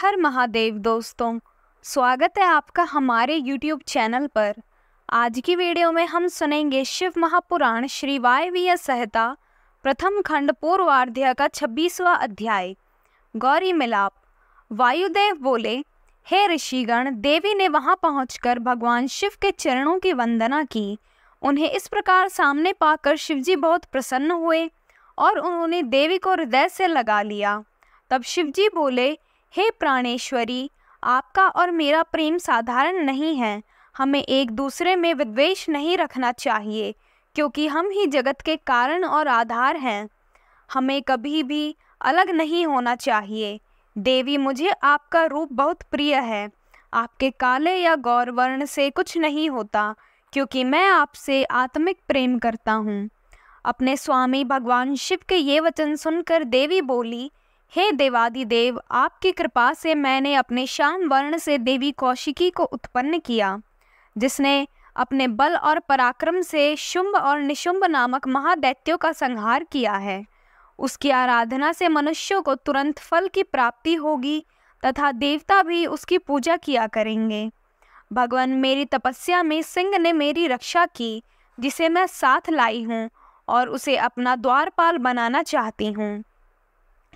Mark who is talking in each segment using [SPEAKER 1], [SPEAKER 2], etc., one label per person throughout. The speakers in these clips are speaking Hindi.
[SPEAKER 1] हर महादेव दोस्तों स्वागत है आपका हमारे YouTube चैनल पर आज की वीडियो में हम सुनेंगे शिव महापुराण श्री वायवीय सहता प्रथम खंड पूर्वाध्याय का छब्बीसवा अध्याय गौरी मिलाप वायुदेव बोले हे ऋषिगण देवी ने वहां पहुंचकर भगवान शिव के चरणों की वंदना की उन्हें इस प्रकार सामने पाकर शिवजी बहुत प्रसन्न हुए और उन्होंने देवी को हृदय से लगा लिया तब शिवजी बोले हे प्राणेश्वरी आपका और मेरा प्रेम साधारण नहीं है हमें एक दूसरे में विद्वेष नहीं रखना चाहिए क्योंकि हम ही जगत के कारण और आधार हैं हमें कभी भी अलग नहीं होना चाहिए देवी मुझे आपका रूप बहुत प्रिय है आपके काले या गौरवर्ण से कुछ नहीं होता क्योंकि मैं आपसे आत्मिक प्रेम करता हूँ अपने स्वामी भगवान शिव के ये वचन सुनकर देवी बोली हे देवादि देव आपकी कृपा से मैंने अपने श्याम वर्ण से देवी कौशिकी को उत्पन्न किया जिसने अपने बल और पराक्रम से शुंभ और निशुंभ नामक महादैत्यों का संहार किया है उसकी आराधना से मनुष्यों को तुरंत फल की प्राप्ति होगी तथा देवता भी उसकी पूजा किया करेंगे भगवान मेरी तपस्या में सिंह ने मेरी रक्षा की जिसे मैं साथ लाई हूँ और उसे अपना द्वारपाल बनाना चाहती हूँ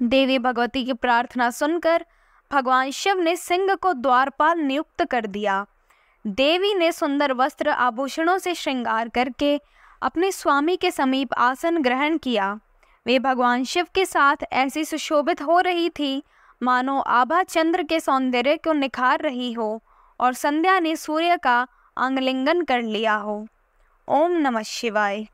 [SPEAKER 1] देवी भगवती की प्रार्थना सुनकर भगवान शिव ने सिंह को द्वारपाल नियुक्त कर दिया देवी ने सुंदर वस्त्र आभूषणों से श्रृंगार करके अपने स्वामी के समीप आसन ग्रहण किया वे भगवान शिव के साथ ऐसी सुशोभित हो रही थी मानो आभा चंद्र के सौंदर्य को निखार रही हो और संध्या ने सूर्य का आंगलिंगन कर लिया हो ओम नमः शिवाय